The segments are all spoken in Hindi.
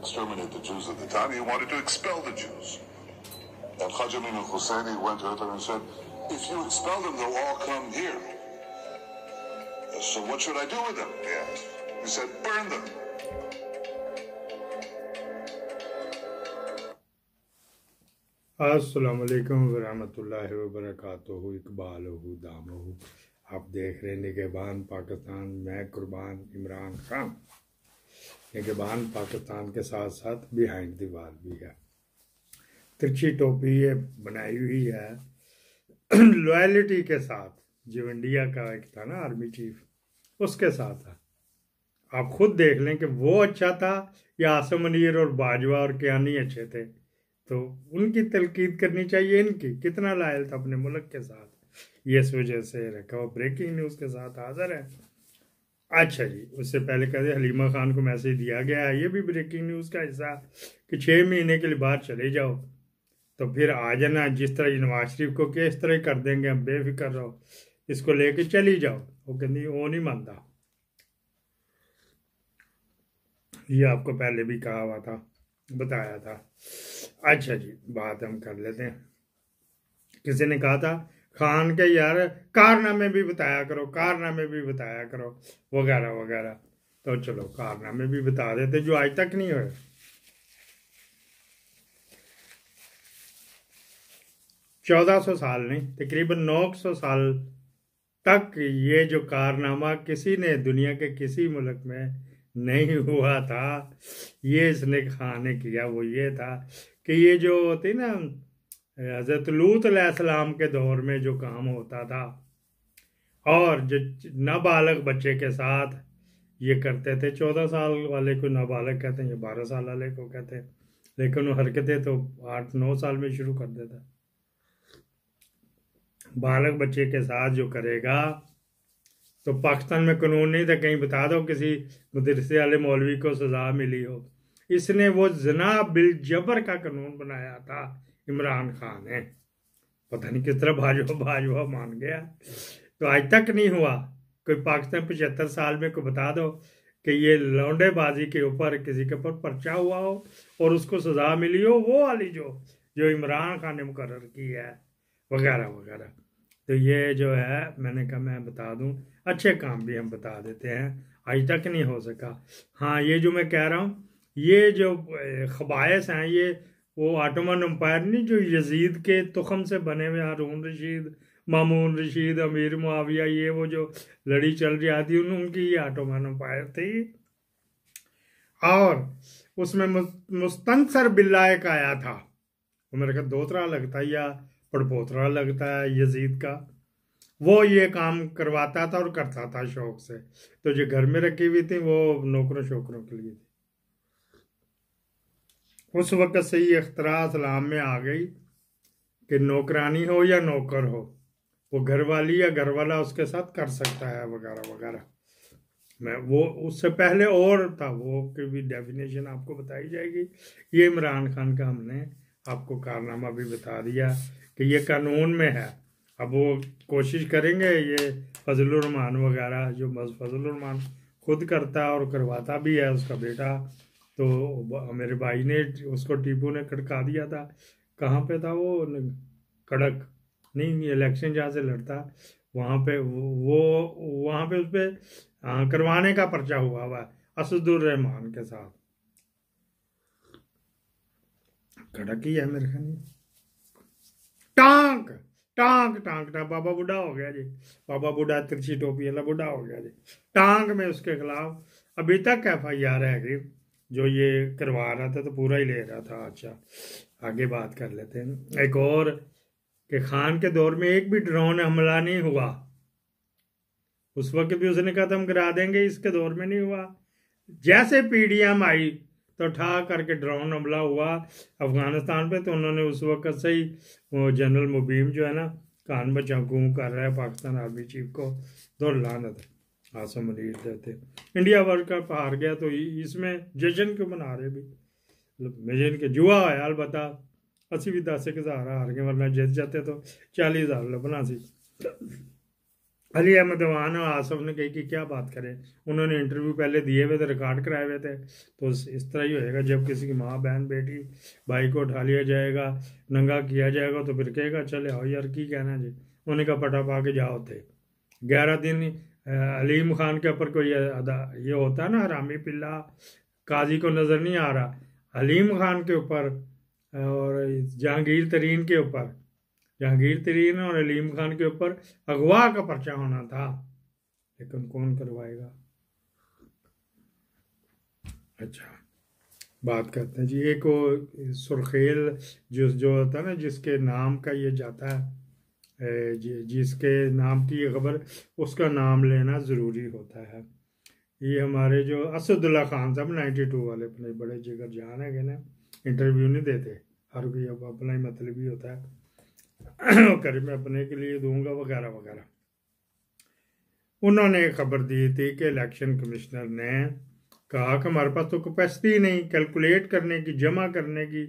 exterminate the Jews at the time. He wanted to expel the Jews. And Khajamin al-Husseini went to Hitler and said, if you expel them, they'll all come here. So what should I do with them? He asked. He said, burn them. अस्सलाम वालेकुम वरहमतुल्लाहि व बरकातुहू इकबाल दामहू आप देख रहे निगेबान पाकिस्तान मैं कुर्बान इमरान खान निगबान पाकिस्तान के साथ साथ बिहाइंड दीवार भी है तिरछी टोपी ये बनाई हुई है लॉयलिटी के साथ जो इंडिया का एक था ना आर्मी चीफ उसके साथ था आप खुद देख लें कि वो अच्छा था या आसम अनियर और बाजवा और कियानी अच्छे थे तो उनकी तलकीद करनी चाहिए इनकी कितना लायल था अपने मुल्क के साथ ये इस वजह से रखा ब्रेकिंग न्यूज़ के साथ हाजिर है अच्छा जी उससे पहले कह दें हलीमा खान को मैसेज दिया गया है ये भी ब्रेकिंग न्यूज़ का हिस्सा कि छः महीने के लिए बाहर चले जाओ तो फिर आ जाना जिस तरह नवाज शरीफ को किस तरह कर देंगे हम बेफिक्र रहो इसको लेके चली जाओ वो कहती वो नहीं मानता ये आपको पहले भी कहा हुआ था बताया था अच्छा जी बात हम कर लेते हैं किसी ने कहा था खान के यार कारनामे भी बताया करो कारनामे भी बताया करो वगैरह वगैरह तो चलो कारनामे भी बता देते जो आज तक नहीं हुए चौदह सौ साल नहीं तकरीबन नौ सौ साल तक ये जो कारनामा किसी ने दुनिया के किसी मुल्क में नहीं हुआ था ये इसने खान ने किया वो ये था कि ये जो होती ना हज़रत लूत सलाम के दौर में जो काम होता था और जो नाबालग बच्चे के साथ ये करते थे चौदह साल वाले को नाबालग कहते हैं या बारह साल वाले को कहते हैं लेकिन वो हरकतें तो आठ नौ साल में शुरू कर देता बालक बच्चे के साथ जो करेगा तो पाकिस्तान में कानून नहीं था कहीं बता दो किसी मदरसे वाले मौलवी को सज़ा मिली हो इसने वो जना बिल जबर का कानून बनाया था इमरान खान है पता नहीं किस तरह भाजपा भाजपा मान गया तो आज तक नहीं हुआ कोई पाकिस्तान पचहत्तर साल में को बता दो कि ये लौंडेबाजी के ऊपर किसी के ऊपर पर्चा हुआ हो और उसको सजा मिली हो वो वाली जो जो इमरान खान ने मुकर की है वगैरह वगैरह तो ये जो है मैंने कहा मैं बता दूं अच्छे काम भी हम बता देते हैं आज तक नहीं हो सका हाँ ये जो मैं कह रहा हूँ ये जो खबाइश हैं ये वो आटोमन अम्पायर नहीं जो यजीद के तुखम से बने हुए हारून रशीद मामून रशीद अमीर मुआविया ये वो जो लड़ी चल रही आती उन उनकी ये आटोमन अम्पायर थी और उसमें मुस्तंसर बिल्ला एक आया था वो मेरे का दोतरा लगता है या पड़पोतरा लगता है यजीद का वो ये काम करवाता था और करता था शौक से तो जो घर में रखी हुई थी वो नौकरों शोकरों के लिए थी उस वक़्त से ही अख्तरा सलाम में आ गई कि नौकरानी हो या नौकर हो वो घरवाली या घरवाला उसके साथ कर सकता है वगैरह वगैरह मैं वो उससे पहले और था वो की भी डेफिनेशन आपको बताई जाएगी ये इमरान खान का हमने आपको कारनामा भी बता दिया कि ये कानून में है अब वो कोशिश करेंगे ये फजलरहमान वगैरह जो फजलरहमान खुद करता है और करवाता भी है उसका बेटा तो मेरे भाई ने उसको टीपू ने खड़का दिया था कहाँ पे था वो कड़क नहीं इलेक्शन जहाँ से लड़ता वहाँ पे वो वहाँ पे उस पर करवाने का पर्चा हुआ हुआ असदुर रहमान के साथ कड़क ही है मेरे ख्याल टांग टांग टांग टांग बाबा बुढ़ा हो गया जी बाबा बुढ़ा तिरछी टोपी वाला बुढ़ा हो गया जी टांग में उसके खिलाफ अभी तक एफ आई आर है जो ये करवा रहा था तो पूरा ही ले रहा था अच्छा आगे बात कर लेते हैं एक और कि खान के दौर में एक भी ड्रोन हमला नहीं हुआ उस वक्त भी उसने कहा हम करा देंगे इसके दौर में नहीं हुआ जैसे पीडीएम आई तो ठा करके ड्रोन हमला हुआ अफगानिस्तान पे तो उन्होंने उस वक्त से ही वो जनरल मुबीम जो है ना कान में चाकू कर रहा है पाकिस्तान आर्मी चीफ को दो लानत आसम अली थे इंडिया वर्ल्ड कप हार गया तो इसमें जजन क्यों मना रहे भी मतलब मुझे इनके जुआ आया अलबत् असी भी दस एक हज़ार हार गए वरना जीत जाते तो चालीस हज़ार लभना सी अली अहमद वान और ने कही कि क्या बात करें उन्होंने इंटरव्यू पहले दिए हुए थे रिकॉर्ड कराए हुए थे तो इस तरह ही होएगा जब किसी की माँ बहन बेटी भाई को उठा लिया जाएगा नंगा किया जाएगा तो फिर कहेगा चले आओ यार की कहना जी उन्हें का पटा पा के जाओ थे ग्यारह दिन अलीम खान के ऊपर कोई अदा ये होता है ना हरामी पिल्ला काजी को नज़र नहीं आ रहा अलीम खान के ऊपर और जहांगीर तरीन के ऊपर जहांगीर तरीन और अलीम खान के ऊपर अगवा का पर्चा होना था लेकिन कौन करवाएगा अच्छा बात करते हैं जी एक सुरखेल जो जो होता है ना जिसके नाम का ये जाता है जिसके नाम की खबर उसका नाम लेना ज़रूरी होता है ये हमारे जो असदुल्ला खान साहब नाइन्टी टू वाले अपने बड़े जिगर जान है ना इंटरव्यू नहीं देते हर कोई अब अपना ही मतलब ही होता है कर मैं अपने के लिए दूंगा वगैरह वगैरह उन्होंने खबर दी थी कि इलेक्शन कमिश्नर ने कहा कि हमारे पास तो कैपेसिटी नहीं कैलकुलेट करने की जमा करने की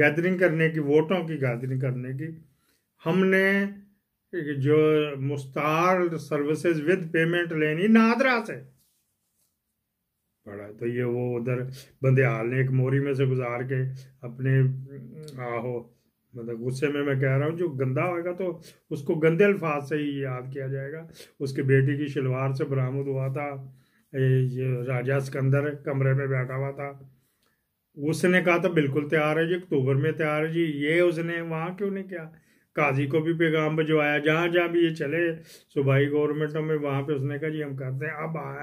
गैदरिंग करने की वोटों की गैदरिंग करने की हमने जो मुस्तार सर्विसेज विद पेमेंट लेनी नादरा से बड़ा तो ये वो उधर बंदयाल ने एक मोरी में से गुजार के अपने आहो मतलब गुस्से में मैं कह रहा हूँ जो गंदा होगा तो उसको गंदे अल्फाज से ही याद किया जाएगा उसके बेटी की शलवार से बरामद हुआ था ये राजा सिकंदर कमरे में बैठा हुआ था उसने कहा था बिल्कुल तैयार है जी अक्टूबर में तैयार है जी ये उसने वहाँ क्यों नहीं किया काजी को भी पैगाम भिजवाया जहाँ जहाँ भी ये चले सुबाई गवर्नमेंटों में तो वहाँ पे उसने कहा जी हम करते हैं अब आया